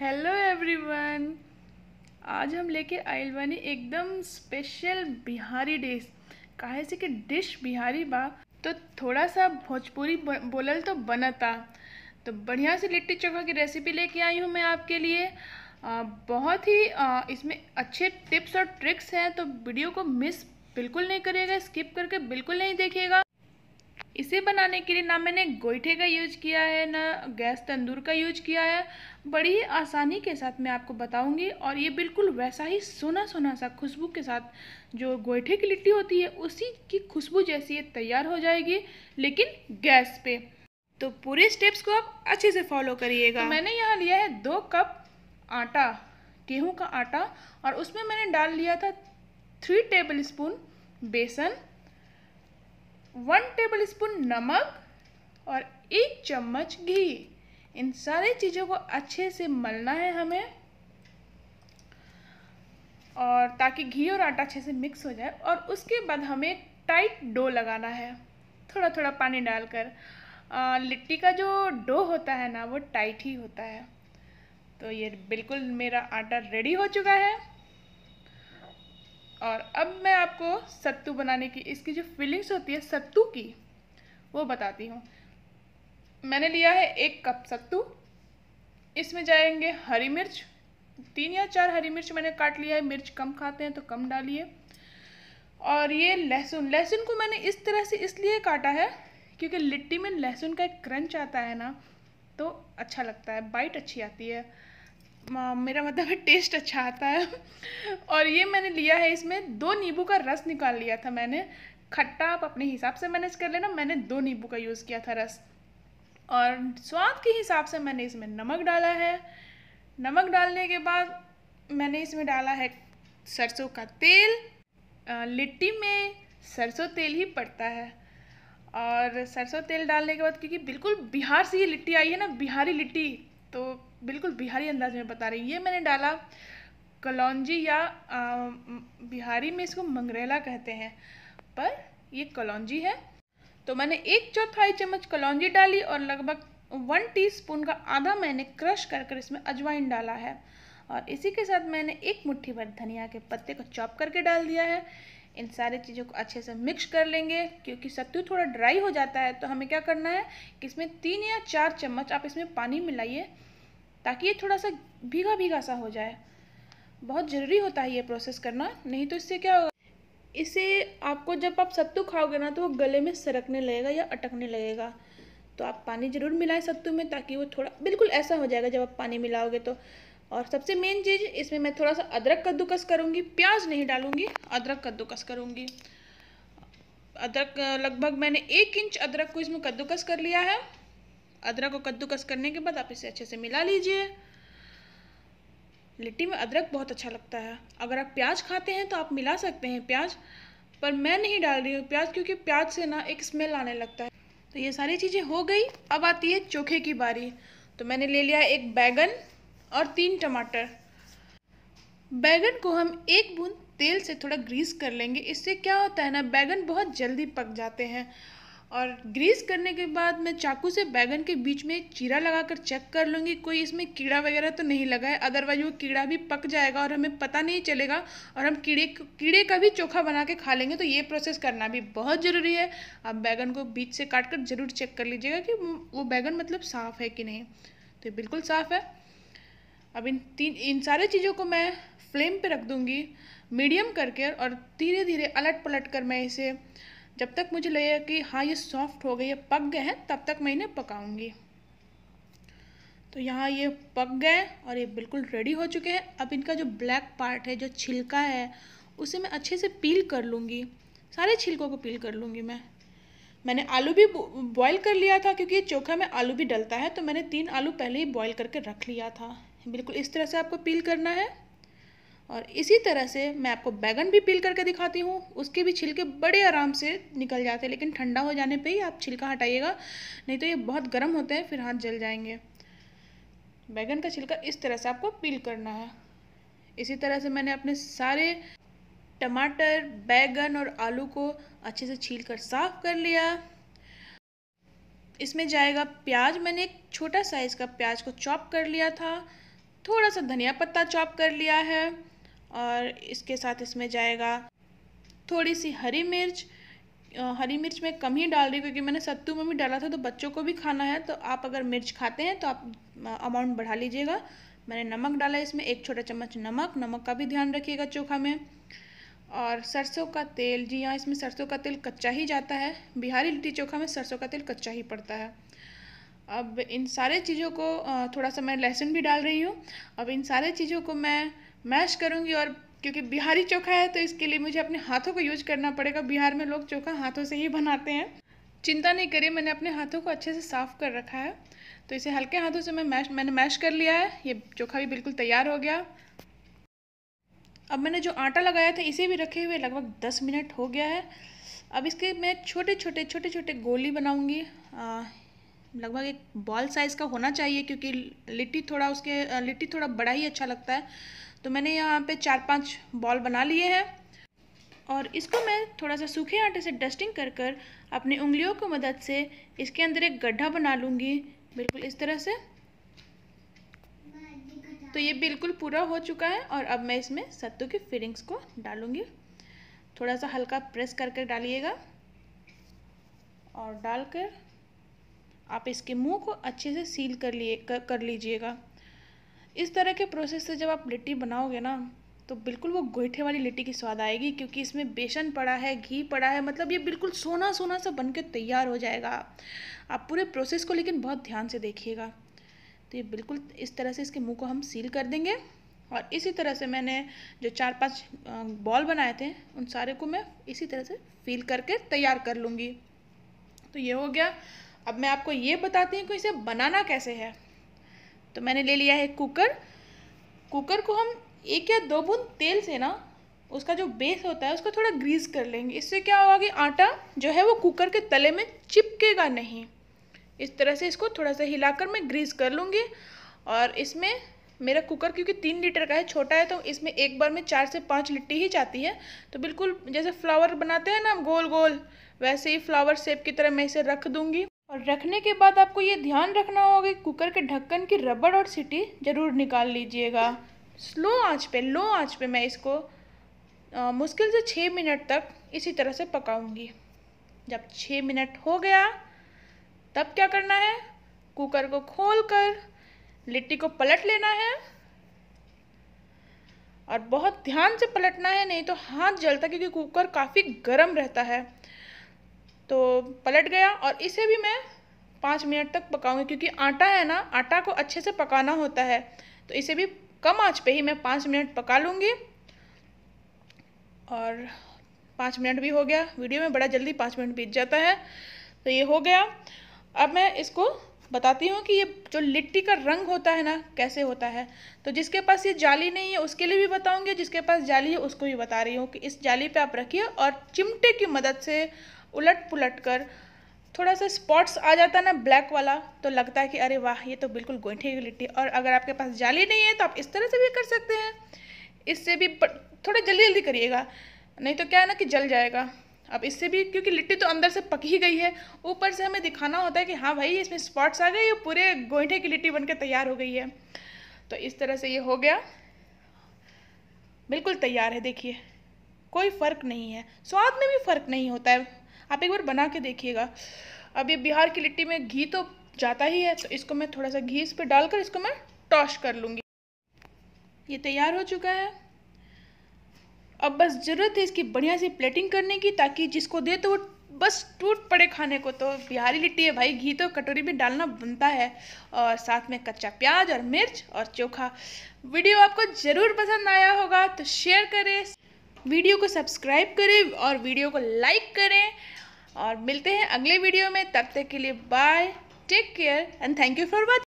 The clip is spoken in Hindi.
हेलो एवरीवन आज हम लेके आइल बनी एकदम स्पेशल बिहारी डिश काहे से कि डिश बिहारी बा तो थोड़ा सा भोजपुरी बोलल तो बनता तो बढ़िया से लिट्टी चोखा की रेसिपी लेके आई हूँ मैं आपके लिए आ, बहुत ही आ, इसमें अच्छे टिप्स और ट्रिक्स हैं तो वीडियो को मिस बिल्कुल नहीं करिएगा स्किप करके बिल्कुल नहीं देखिएगा इसे बनाने के लिए ना मैंने गोईठे का यूज किया है ना गैस तंदूर का यूज किया है बड़ी ही आसानी के साथ मैं आपको बताऊंगी और ये बिल्कुल वैसा ही सोना सोना सा खुशबू के साथ जो गोईठे की लिट्टी होती है उसी की खुशबू जैसी ये तैयार हो जाएगी लेकिन गैस पे तो पूरे स्टेप्स को आप अच्छे से फॉलो करिएगा तो मैंने यहाँ लिया है दो कप आटा गेहूँ का आटा और उसमें मैंने डाल लिया था थ्री टेबल स्पून बेसन वन टेबल स्पून नमक और एक चम्मच घी इन सारी चीज़ों को अच्छे से मलना है हमें और ताकि घी और आटा अच्छे से मिक्स हो जाए और उसके बाद हमें टाइट डो लगाना है थोड़ा थोड़ा पानी डालकर लिट्टी का जो डो होता है ना वो टाइट ही होता है तो ये बिल्कुल मेरा आटा रेडी हो चुका है और अब मैं आपको सत्तू बनाने की इसकी जो फीलिंग्स होती है सत्तू की वो बताती हूँ मैंने लिया है एक कप सत्तू इसमें जाएंगे हरी मिर्च तीन या चार हरी मिर्च मैंने काट लिया है मिर्च कम खाते हैं तो कम डालिए और ये लहसुन लहसुन को मैंने इस तरह से इसलिए काटा है क्योंकि लिट्टी में लहसुन का एक क्रंच आता है ना तो अच्छा लगता है बाइट अच्छी आती है मेरा मतलब टेस्ट अच्छा आता है और ये मैंने लिया है इसमें दो नींबू का रस निकाल लिया था मैंने खट्टा आप अपने हिसाब से मैनेज कर लेना मैंने दो नींबू का यूज़ किया था रस और स्वाद के हिसाब से मैंने इसमें नमक डाला है नमक डालने के बाद मैंने इसमें डाला है सरसों का तेल लिट्टी में सरसों तेल ही पड़ता है और सरसों तेल डालने के बाद क्योंकि बिल्कुल बिहार से ये लिट्टी आई है ना बिहारी लिट्टी तो बिल्कुल बिहारी अंदाज में बता रही ये मैंने डाला कलौजी या आ, बिहारी में इसको मंगरेला कहते हैं पर ये कलौजी है तो मैंने एक चौथाई चम्मच कलौजी डाली और लगभग वन टीस्पून का आधा मैंने क्रश कर कर इसमें अजवाइन डाला है और इसी के साथ मैंने एक मुट्ठी भर धनिया के पत्ते को चॉप करके डाल दिया है इन सारी चीज़ों को अच्छे से मिक्स कर लेंगे क्योंकि सत्तू तो थोड़ा ड्राई हो जाता है तो हमें क्या करना है कि इसमें तीन या चार चम्मच आप इसमें पानी मिलाइए ताकि ये थोड़ा सा भीगा भीगा सा हो जाए बहुत ज़रूरी होता है ये प्रोसेस करना नहीं तो इससे क्या होगा इसे आपको जब आप सत्तू खाओगे ना तो वो गले में सरकने लगेगा या अटकने लगेगा तो आप पानी ज़रूर मिलाएं सत्तू में ताकि वो थोड़ा बिल्कुल ऐसा हो जाएगा जब आप पानी मिलाओगे तो और सबसे मेन चीज़ इसमें मैं थोड़ा सा अदरक कद्दूकस करूँगी प्याज नहीं डालूँगी अदरक कद्दूकस करूँगी अदरक लगभग मैंने एक इंच अदरक को इसमें कद्दूकस कर लिया है अदरक को कद्दूकस करने के बाद आप इसे अच्छे से मिला लीजिए लिट्टी में अदरक बहुत अच्छा लगता है अगर आप प्याज खाते हैं तो आप मिला सकते हैं प्याज पर मैं नहीं डाल रही हूँ प्याज क्योंकि प्याज से ना एक स्मेल आने लगता है तो ये सारी चीज़ें हो गई अब आती है चोखे की बारी तो मैंने ले लिया एक बैगन और तीन टमाटर बैगन को हम एक बूंद तेल से थोड़ा ग्रीस कर लेंगे इससे क्या होता है ना बैगन बहुत जल्दी पक जाते हैं और ग्रीस करने के बाद मैं चाकू से बैगन के बीच में चीरा लगाकर चेक कर लूँगी कोई इसमें कीड़ा वगैरह तो नहीं लगा है अदरवाइज वो कीड़ा भी पक जाएगा और हमें पता नहीं चलेगा और हम कीड़े कीड़े का भी चोखा बना के खा लेंगे तो ये प्रोसेस करना भी बहुत ज़रूरी है आप बैगन को बीच से काट कर ज़रूर चेक कर लीजिएगा कि वो बैगन मतलब साफ़ है कि नहीं तो बिल्कुल साफ़ है अब इन तीन इन सारे चीज़ों को मैं फ्लेम पर रख दूँगी मीडियम करके और धीरे धीरे अलट पलट कर मैं इसे जब तक मुझे लगेगा कि हाँ ये सॉफ्ट हो गई है पक गए हैं तब तक मैं इन्हें पकाऊंगी तो यहाँ ये पक गए और ये बिल्कुल रेडी हो चुके हैं अब इनका जो ब्लैक पार्ट है जो छिलका है उसे मैं अच्छे से पील कर लूँगी सारे छिलकों को पील कर लूँगी मैं मैंने आलू भी बॉईल कर लिया था क्योंकि ये चोखा में आलू भी डलता है तो मैंने तीन आलू पहले ही बॉईल करके रख लिया था बिल्कुल इस तरह से आपको पील करना है और इसी तरह से मैं आपको बैगन भी पील करके दिखाती हूँ उसके भी छिलके बड़े आराम से निकल जाते हैं लेकिन ठंडा हो जाने पे ही आप छिलका हटाइएगा नहीं तो ये बहुत गर्म होते हैं फिर हाथ जल जाएंगे बैगन का छिलका इस तरह से आपको पील करना है इसी तरह से मैंने अपने सारे टमाटर बैगन और आलू को अच्छे से छील कर साफ कर लिया इसमें जाएगा प्याज मैंने एक छोटा साइज़ का प्याज को चॉप कर लिया था थोड़ा सा धनिया पत्ता चॉप कर लिया है और इसके साथ इसमें जाएगा थोड़ी सी हरी मिर्च हरी मिर्च मैं कम ही डाल रही हूँ क्योंकि मैंने सत्तू में भी डाला था तो बच्चों को भी खाना है तो आप अगर मिर्च खाते हैं तो आप अमाउंट बढ़ा लीजिएगा मैंने नमक डाला इसमें एक छोटा चम्मच नमक नमक का भी ध्यान रखिएगा चोखा में और सरसों का तेल जी हाँ इसमें सरसों का तेल कच्चा ही जाता है बिहारी लिट्टी चोखा में सरसों का तेल कच्चा ही पड़ता है अब इन सारे चीज़ों को थोड़ा सा मैं लहसुन भी डाल रही हूँ अब इन सारे चीज़ों को मैं मैश करूँगी और क्योंकि बिहारी चोखा है तो इसके लिए मुझे अपने हाथों को यूज करना पड़ेगा बिहार में लोग चोखा हाथों से ही बनाते हैं चिंता नहीं करिए मैंने अपने हाथों को अच्छे से साफ़ कर रखा है तो इसे हल्के हाथों से मैं मैश मैंने मैश कर लिया है ये चोखा भी बिल्कुल तैयार हो गया अब मैंने जो आटा लगाया था इसे भी रखे हुए लगभग दस मिनट हो गया है अब इसके मैं छोटे छोटे छोटे छोटे गोली बनाऊँगी लगभग एक बॉल साइज़ का होना चाहिए क्योंकि लिट्टी थोड़ा उसके लिट्टी थोड़ा बड़ा ही अच्छा लगता है तो मैंने यहाँ पे चार पांच बॉल बना लिए हैं और इसको मैं थोड़ा सा सूखे आटे से डस्टिंग कर कर अपनी उंगलियों की मदद से इसके अंदर एक गड्ढा बना लूँगी बिल्कुल इस तरह से तो ये बिल्कुल पूरा हो चुका है और अब मैं इसमें सत्तू की फिलिंग्स को डालूँगी थोड़ा सा हल्का प्रेस करके डालिएगा और डालकर आप इसके मुंह को अच्छे से सील कर लिए कर, कर लीजिएगा इस तरह के प्रोसेस से जब आप लिट्टी बनाओगे ना तो बिल्कुल वो गोईठे वाली लिट्टी की स्वाद आएगी क्योंकि इसमें बेसन पड़ा है घी पड़ा है मतलब ये बिल्कुल सोना सोना सा बन के तैयार हो जाएगा आप पूरे प्रोसेस को लेकिन बहुत ध्यान से देखिएगा तो ये बिल्कुल इस तरह से इसके मुंह को हम सील कर देंगे और इसी तरह से मैंने जो चार पांच बॉल बनाए थे उन सारे को मैं इसी तरह से फील करके तैयार कर लूँगी तो ये हो गया अब मैं आपको ये बताती हूँ कि इसे बनाना कैसे है तो मैंने ले लिया है कुकर कुकर को हम एक या दो बूंद तेल से ना उसका जो बेस होता है उसको थोड़ा ग्रीस कर लेंगे इससे क्या होगा कि आटा जो है वो कुकर के तले में चिपकेगा नहीं इस तरह से इसको थोड़ा सा हिलाकर मैं ग्रीस कर लूँगी और इसमें मेरा कुकर क्योंकि तीन लीटर का है छोटा है तो इसमें एक बार में चार से पाँच लिट्टी ही जाती है तो बिल्कुल जैसे फ्लावर बनाते हैं ना गोल गोल वैसे ही फ्लावर सेप की तरह मैं इसे रख दूँगी और रखने के बाद आपको ये ध्यान रखना होगा कि कुकर के ढक्कन की रबड़ और सीटी ज़रूर निकाल लीजिएगा स्लो आंच पे लो आंच पे मैं इसको आ, मुश्किल से छः मिनट तक इसी तरह से पकाऊंगी जब छः मिनट हो गया तब क्या करना है कुकर को खोल कर लिट्टी को पलट लेना है और बहुत ध्यान से पलटना है नहीं तो हाथ जलता क्योंकि कुकर काफ़ी गर्म रहता है तो पलट गया और इसे भी मैं पाँच मिनट तक पकाऊंगी क्योंकि आटा है ना आटा को अच्छे से पकाना होता है तो इसे भी कम आंच पे ही मैं पाँच मिनट पका लूँगी और पाँच मिनट भी हो गया वीडियो में बड़ा जल्दी पाँच मिनट बीत जाता है तो ये हो गया अब मैं इसको बताती हूँ कि ये जो लिट्टी का रंग होता है ना कैसे होता है तो जिसके पास ये जाली नहीं है उसके लिए भी बताऊँगी जिसके पास जाली है उसको भी बता रही हूँ कि इस जाली पे आप रखिए और चिमटे की मदद से उलट पुलट कर थोड़ा सा स्पॉट्स आ जाता है ना ब्लैक वाला तो लगता है कि अरे वाह ये तो बिल्कुल गोईठे की लिट्टी और अगर आपके पास जाली नहीं है तो आप इस तरह से भी कर सकते हैं इससे भी थोड़ा जल्दी जल्दी करिएगा नहीं तो क्या है ना कि जल जाएगा अब इससे भी क्योंकि लिट्टी तो अंदर से पक ही गई है ऊपर से हमें दिखाना होता है कि हाँ भाई इसमें स्पॉट्स आ गए ये पूरे गोईठे की लिट्टी बनकर तैयार हो गई है तो इस तरह से ये हो गया बिल्कुल तैयार है देखिए कोई फ़र्क नहीं है स्वाद में भी फ़र्क नहीं होता है आप एक बार बना के देखिएगा अब ये बिहार की लिट्टी में घी तो जाता ही है तो इसको मैं थोड़ा सा घी इस पर डालकर इसको मैं टॉस कर लूँगी ये तैयार हो चुका है अब बस ज़रूरत है इसकी बढ़िया सी प्लेटिंग करने की ताकि जिसको दे तो वो बस टूट पड़े खाने को तो बिहारी लिट्टी है भाई घी तो कटोरी में डालना बनता है और साथ में कच्चा प्याज और मिर्च और चोखा वीडियो आपको ज़रूर पसंद आया होगा तो शेयर करें वीडियो को सब्सक्राइब करें और वीडियो को लाइक करें और मिलते हैं अगले वीडियो में तब तक के लिए bye take care and thank you for watching